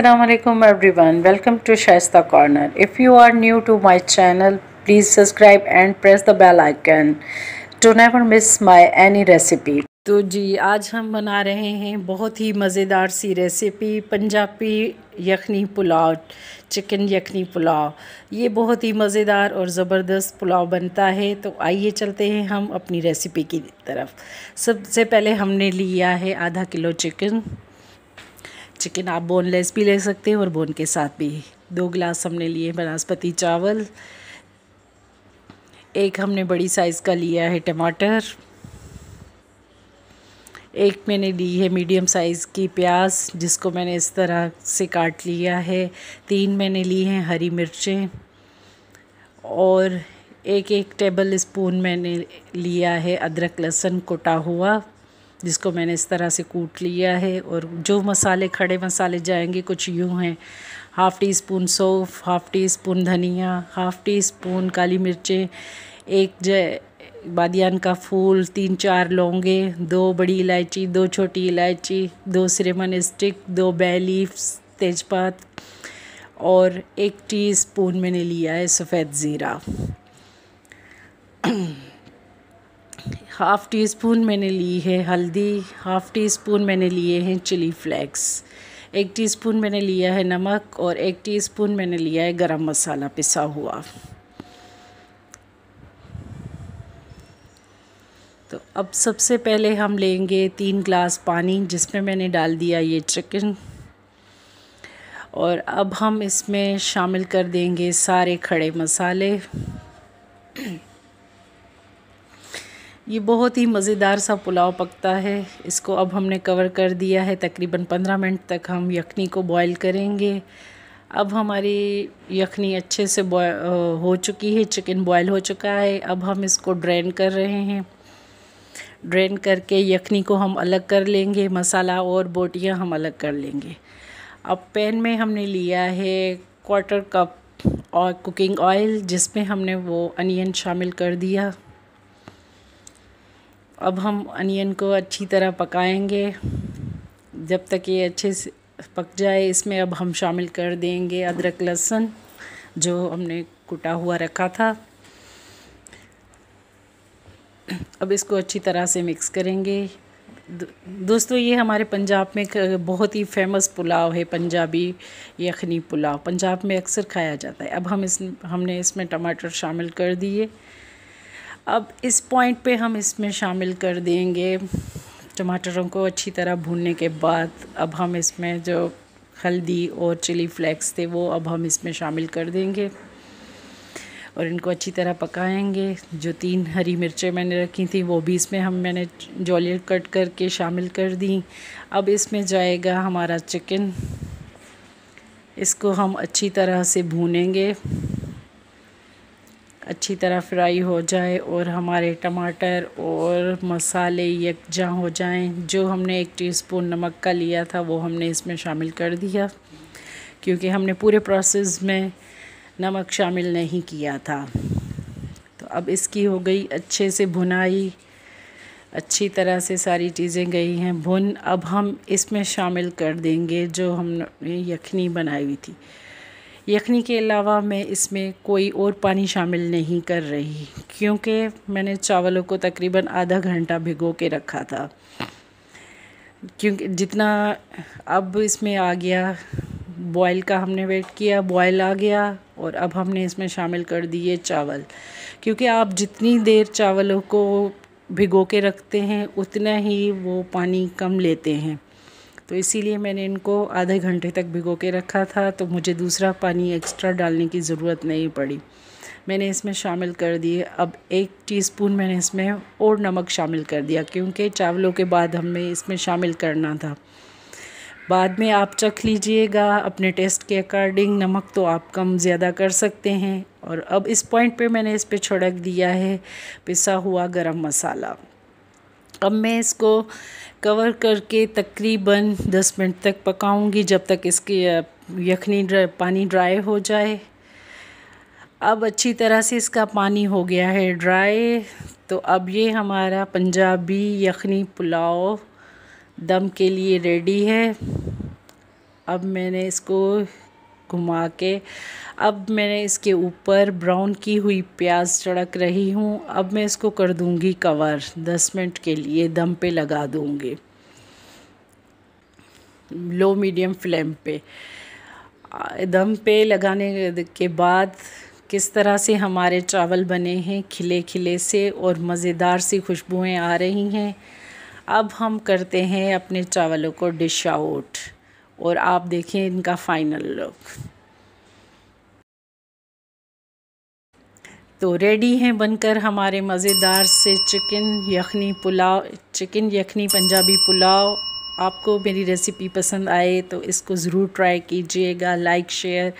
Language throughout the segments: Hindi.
असलकम everyone welcome to Shaista corner if you are new to my channel please subscribe and press the bell icon to never miss my any recipe तो जी आज हम बना रहे हैं बहुत ही मज़ेदार सी रेसिपी पंजाबी यखनी पुलाव चिकन यखनी पुलाव ये बहुत ही मज़ेदार और ज़बरदस्त पुलाव बनता है तो आइए चलते हैं हम अपनी रेसिपी की तरफ सबसे पहले हमने लिया है आधा किलो चिकन चिकन आप बोनलेस भी ले सकते हैं और बोन के साथ भी दो गिलास हमने लिए बनस्पति चावल एक हमने बड़ी साइज़ का लिया है टमाटर एक मैंने ली है मीडियम साइज़ की प्याज जिसको मैंने इस तरह से काट लिया है तीन मैंने ली हैं हरी मिर्चें और एक एक टेबल स्पून मैंने लिया है अदरक लहसुन कुटा हुआ जिसको मैंने इस तरह से कूट लिया है और जो मसाले खड़े मसाले जाएंगे कुछ यूँ हैं हाफ़ टी स्पून सौफ हाफ़ टी स्पून धनिया हाफ़ टी स्पून काली मिर्चें एक ज बादियान का फूल तीन चार लौंगे दो बड़ी इलायची दो छोटी इलायची दो सिरेमन स्टिक दो बै तेज़पात और एक टीस्पून मैंने लिया है सफ़ेद ज़ीरा हाफ़ टी स्पून मैंने ली है हल्दी हाफ़ टी स्पून मैंने लिए हैं चिली फ्लेक्स एक टी स्पून मैंने लिया है नमक और एक टी स्पून मैंने लिया है गरम मसाला पिसा हुआ तो अब सबसे पहले हम लेंगे तीन ग्लास पानी जिसमें मैंने डाल दिया ये चिकन और अब हम इसमें शामिल कर देंगे सारे खड़े मसाले ये बहुत ही मज़ेदार सा पुलाव पकता है इसको अब हमने कवर कर दिया है तकरीबन पंद्रह मिनट तक हम यखनी को बॉईल करेंगे अब हमारी यखनी अच्छे से हो चुकी है चिकन बॉयल हो चुका है अब हम इसको ड्रेन कर रहे हैं ड्रेन करके यखनी को हम अलग कर लेंगे मसाला और बोटियाँ हम अलग कर लेंगे अब पैन में हमने लिया है क्वार्टर कप और कुकिंग ऑयल जिसमें हमने वो अनियन शामिल कर दिया अब हम अनियन को अच्छी तरह पकाएंगे जब तक ये अच्छे से पक जाए इसमें अब हम शामिल कर देंगे अदरक लहसुन जो हमने कुटा हुआ रखा था अब इसको अच्छी तरह से मिक्स करेंगे दोस्तों ये हमारे पंजाब में बहुत ही फेमस पुलाव है पंजाबी यखनी पुलाव पंजाब में अक्सर खाया जाता है अब हम इस हमने इसमें टमाटर शामिल कर दिए अब इस पॉइंट पे हम इसमें शामिल कर देंगे टमाटरों को अच्छी तरह भूनने के बाद अब हम इसमें जो हल्दी और चिली फ्लेक्स थे वो अब हम इसमें शामिल कर देंगे और इनको अच्छी तरह पकाएंगे जो तीन हरी मिर्चें मैंने रखी थी वो भी इसमें हम मैंने जॉलियर कट करके शामिल कर दी अब इसमें जाएगा हमारा चिकन इसको हम अच्छी तरह से भूनेंगे अच्छी तरह फ्राई हो जाए और हमारे टमाटर और मसाले यकजा हो जाएं जो हमने एक टीस्पून नमक का लिया था वो हमने इसमें शामिल कर दिया क्योंकि हमने पूरे प्रोसेस में नमक शामिल नहीं किया था तो अब इसकी हो गई अच्छे से भुनाई अच्छी तरह से सारी चीज़ें गई हैं भुन अब हम इसमें शामिल कर देंगे जो हमने यखनी बनाई हुई थी यखनी के अलावा मैं इसमें कोई और पानी शामिल नहीं कर रही क्योंकि मैंने चावलों को तकरीबन आधा घंटा भिगो के रखा था क्योंकि जितना अब इसमें आ गया बॉयल का हमने वेट किया बॉयल आ गया और अब हमने इसमें शामिल कर दिए चावल क्योंकि आप जितनी देर चावलों को भिगो के रखते हैं उतना ही वो पानी कम लेते हैं तो इसीलिए मैंने इनको आधे घंटे तक भिगो के रखा था तो मुझे दूसरा पानी एक्स्ट्रा डालने की ज़रूरत नहीं पड़ी मैंने इसमें शामिल कर दिए अब एक टीस्पून मैंने इसमें और नमक शामिल कर दिया क्योंकि चावलों के बाद हमें इसमें शामिल करना था बाद में आप चख लीजिएगा अपने टेस्ट के अकॉर्डिंग नमक तो आप कम ज़्यादा कर सकते हैं और अब इस पॉइंट पे मैंने इस पे छिड़क दिया है पिसा हुआ गरम मसाला अब मैं इसको कवर करके तकरीबन 10 मिनट तक पकाऊंगी जब तक इसके यखनी ड्रा, पानी ड्राई हो जाए अब अच्छी तरह से इसका पानी हो गया है ड्राई तो अब ये हमारा पंजाबी यखनी पुलाव दम के लिए रेडी है अब मैंने इसको घुमा के अब मैंने इसके ऊपर ब्राउन की हुई प्याज चढ़क रही हूँ अब मैं इसको कर दूँगी कवर दस मिनट के लिए दम पे लगा दूँगी लो मीडियम फ्लेम पे दम पे लगाने के बाद किस तरह से हमारे चावल बने हैं खिले खिले से और मज़ेदार सी खुशबुएं आ रही हैं अब हम करते हैं अपने चावलों को डिश आउट और आप देखें इनका फ़ाइनल लुक तो रेडी हैं बनकर हमारे मज़ेदार से चिकन यखनी पुलाव चिकन यखनी पंजाबी पुलाव आपको मेरी रेसिपी पसंद आए तो इसको ज़रूर ट्राई कीजिएगा लाइक शेयर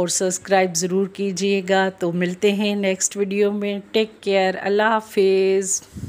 और सब्सक्राइब ज़रूर कीजिएगा तो मिलते हैं नेक्स्ट वीडियो में टेक केयर अल्लाह हाफिज़